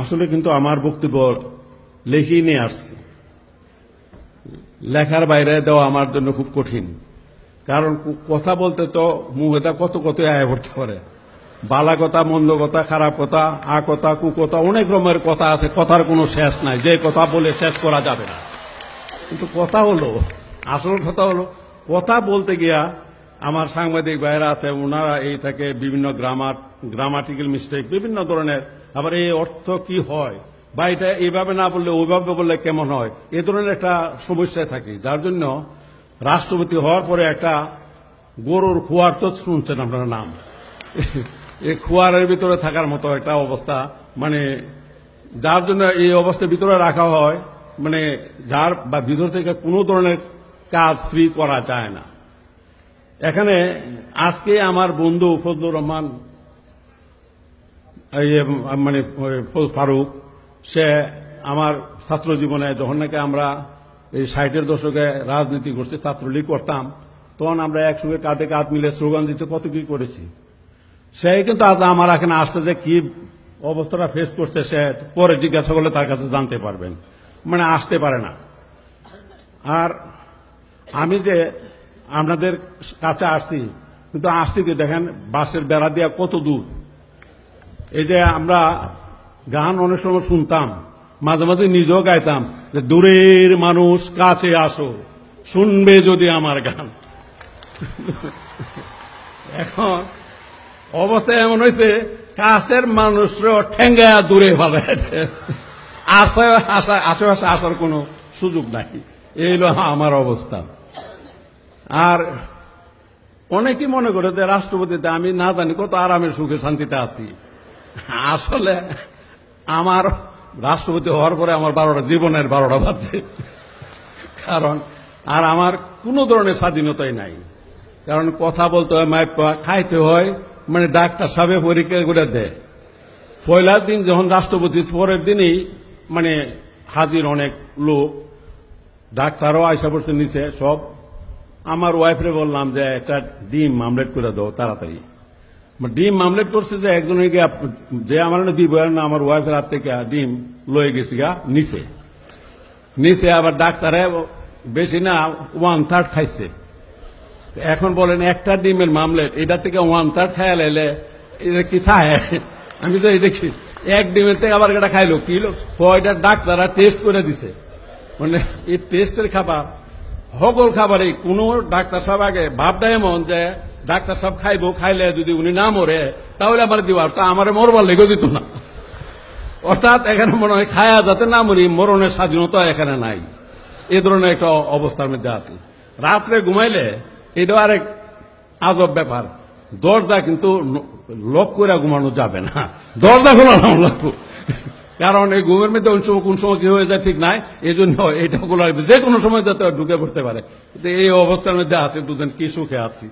আসলে কিন্তু আমার বক্তব্য লেখেই নিয়ে আসছে লেখার বাইরে দেওয়া আমার জন্য খুব কঠিন কারণ কথা বলতে তো এটা কত কত আয় করতে পারে বালা কথা মন্দ কথা খারাপ কথা আ কথা কু কথা অনেক রকমের কথা আছে কথার কোনো শেষ নাই যে কথা বলে শেষ করা যাবে না কিন্তু কথা হলো আসল কথা হলো কথা বলতে গিয়া আমার সাংবাদিক ভাইরা আছে ওনারা এই থেকে বিভিন্ন গ্রামার গ্রামাটিক্যাল মিস্টেক বিভিন্ন ধরনের আবার এই অর্থ কি হয় বা এটা এইভাবে না বললে ওইভাবে বললে কেমন হয় এ ধরনের একটা সমস্যায় থাকে যার জন্য রাষ্ট্রপতি হওয়ার পরে একটা গরুর খুয়ার তো শুনছেন আপনার নাম এই খোয়ারের ভিতরে থাকার মতো একটা অবস্থা মানে যার জন্য এই অবস্থার ভিতরে রাখা হয় মানে যার বা ভিতর থেকে কোনো ধরনের কাজ ফ্রি করা যায় না এখানে আজকে আমার বন্ধু ফজলুর রহমান মানে ফারুক সে আমার ছাত্র জীবনে যখন নাকি আমরা এই ষাটের দশকে রাজনীতি করছি ছাত্রলীগ করতাম তখন আমরা একসঙ্গে কাঁধে কাঁধ মিলে স্লোগান দিতে কত কি করেছি সে কিন্তু আজ আমার এখানে আসতে যে কি অবস্থাটা ফেস করছে সে পরে জিজ্ঞাসা করলে তার কাছে জানতে পারবেন মানে আসতে পারে না আর আমি যে আপনাদের কাছে আসছি কিন্তু আসছি কি দেখেন বাসের বেড়া দেওয়া কত দূর এই যে আমরা গান অনেক সময় শুনতাম মাঝে মাঝে নিজেও গাইতাম যে দূরের মানুষ কাছে আসো শুনবে যদি আমার গান এখন অবস্থা এমন হয়েছে কাছের মানুষরাও ঠেঙ্গা দূরে ভাবে আশা আশা আশেপাশে আসার কোনো সুযোগ নাই এই হলো আমার অবস্থা আর অনেকে মনে করে যে রাষ্ট্রপতিতে আমি না জানি কত আরামের সুখে শান্তিতে আছি আসলে আমার রাষ্ট্রপতি হওয়ার পরে আমার বারোটা জীবনের বারোটা বাজছে কারণ আর আমার কোনো ধরনের স্বাধীনতাই নাই কারণ কথা বলতে হয় মায় খাইতে হয় মানে ডাক্তার সাহেব পরীক্ষা করে দেয় পয়লার দিন যখন রাষ্ট্রপতি পরের দিনই মানে হাজির অনেক লোক ডাক্তারও আইসা পড়ছে নিচে সব আমার ওয়াইফরে বললাম যে একটা ডিম আমলেট করে দাও তাড়াতাড়ি ডিম আমলেট করছে যে একজনে যে আমার দিব না আমার ওয়াইফের হাত থেকে ডিম লয়ে গেছি গা নিচে নিচে আবার ডাক্তারে বেশি না ওয়ান থার্ড খাইছে এখন বলেন একটা ডিমের মামলেট এটা থেকে ওয়ান থার্ড খায়া লাইলে এটা কি খায় আমি তো দেখছি এক ডিমের থেকে আবার এটা খাইলো কি লোক এটা ডাক্তাররা টেস্ট করে দিছে মানে এই টেস্টের খাবার সকল খাবারে কোনো ডাক্তার সাহেব আগে ভাবদায় এমন যে ডাক্তার সাহেব খাইব খাইলে যদি উনি না মরে তাহলে আমার দিবার তা আমার মরবার লেগে দিত না অর্থাৎ এখানে মনে হয় খায়া যাতে না মরি মরণের স্বাধীনতা এখানে নাই এ ধরনের একটা অবস্থার মধ্যে আছে রাত্রে ঘুমাইলে এটা আরেক আজব ব্যাপার দরজা কিন্তু লক করে ঘুমানো যাবে না দরজা খোলা কারণ এই ঘুমের মধ্যে ওই সময় কোন সময় কি হয়ে যায় ঠিক নাই এই জন্য এটা যে কোনো সময় যাতে ঢুকে পড়তে পারে এই অবস্থার মধ্যে আছে দুজন কি সুখে আছি